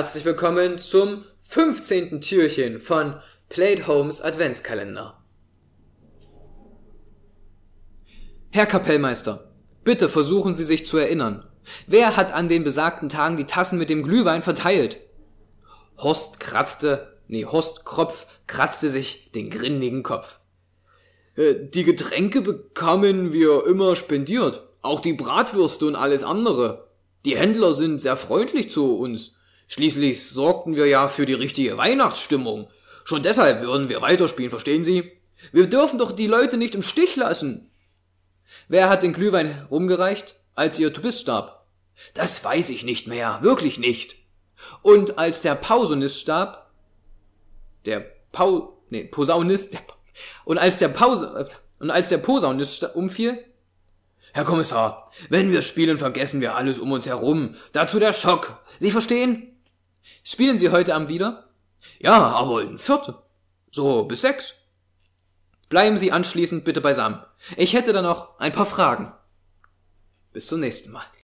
Herzlich willkommen zum 15. Türchen von Plate Homes Adventskalender. Herr Kapellmeister, bitte versuchen Sie sich zu erinnern. Wer hat an den besagten Tagen die Tassen mit dem Glühwein verteilt? Horst kratzte, nee, Horst Kropf kratzte sich den grinnigen Kopf. Äh, die Getränke bekamen wir immer spendiert, auch die Bratwürste und alles andere. Die Händler sind sehr freundlich zu uns Schließlich sorgten wir ja für die richtige Weihnachtsstimmung. Schon deshalb würden wir weiterspielen, verstehen Sie? Wir dürfen doch die Leute nicht im Stich lassen. Wer hat den Glühwein rumgereicht, als ihr Tubist starb? Das weiß ich nicht mehr, wirklich nicht. Und als der Pausonist starb, der Pau, nee, Posaunist, der, und als der Pause, äh, und als der Posaunist umfiel, Herr Kommissar, wenn wir spielen, vergessen wir alles um uns herum. Dazu der Schock. Sie verstehen? Spielen Sie heute Abend wieder? Ja, aber in Vierte. So bis sechs. Bleiben Sie anschließend bitte beisammen. Ich hätte da noch ein paar Fragen. Bis zum nächsten Mal.